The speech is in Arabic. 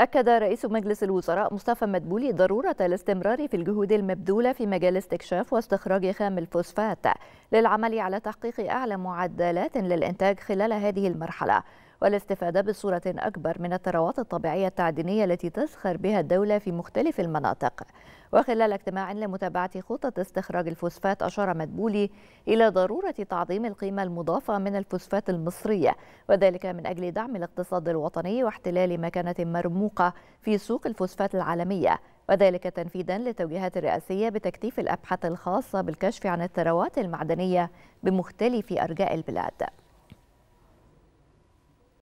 أكد رئيس مجلس الوزراء مصطفى مدبولي ضرورة الاستمرار في الجهود المبذولة في مجال استكشاف واستخراج خام الفوسفات للعمل على تحقيق أعلى معدلات للإنتاج خلال هذه المرحلة والاستفادة بصورة أكبر من الثروات الطبيعية التعدينية التي تزخر بها الدولة في مختلف المناطق وخلال اجتماع لمتابعة خطط استخراج الفوسفات أشار مدبولي إلى ضرورة تعظيم القيمة المضافة من الفوسفات المصرية وذلك من أجل دعم الاقتصاد الوطني واحتلال مكانة مرموقة في سوق الفوسفات العالمية وذلك تنفيذا للتوجيهات الرئاسية بتكثيف الأبحاث الخاصة بالكشف عن الثروات المعدنية بمختلف أرجاء البلاد